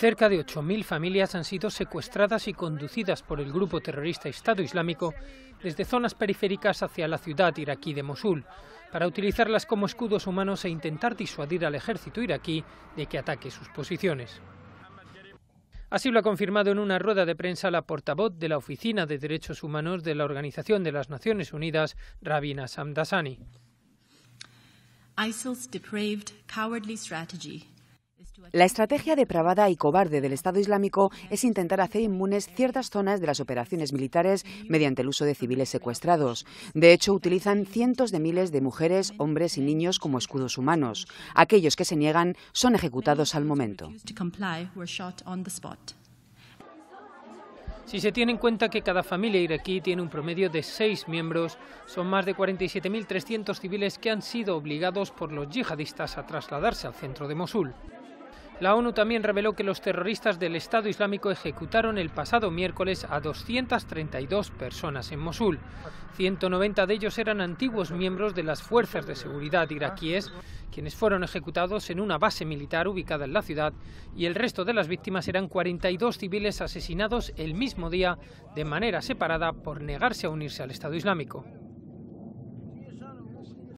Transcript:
Cerca de 8.000 familias han sido secuestradas y conducidas por el grupo terrorista Estado Islámico desde zonas periféricas hacia la ciudad iraquí de Mosul, para utilizarlas como escudos humanos e intentar disuadir al ejército iraquí de que ataque sus posiciones. Así lo ha confirmado en una rueda de prensa la portavoz de la Oficina de Derechos Humanos de la Organización de las Naciones Unidas, Rabina Samdasani. La estrategia depravada y cobarde del Estado Islámico es intentar hacer inmunes ciertas zonas de las operaciones militares mediante el uso de civiles secuestrados. De hecho, utilizan cientos de miles de mujeres, hombres y niños como escudos humanos. Aquellos que se niegan son ejecutados al momento. Si se tiene en cuenta que cada familia iraquí tiene un promedio de seis miembros, son más de 47.300 civiles que han sido obligados por los yihadistas a trasladarse al centro de Mosul. La ONU también reveló que los terroristas del Estado Islámico ejecutaron el pasado miércoles a 232 personas en Mosul. 190 de ellos eran antiguos miembros de las fuerzas de seguridad iraquíes, quienes fueron ejecutados en una base militar ubicada en la ciudad, y el resto de las víctimas eran 42 civiles asesinados el mismo día de manera separada por negarse a unirse al Estado Islámico.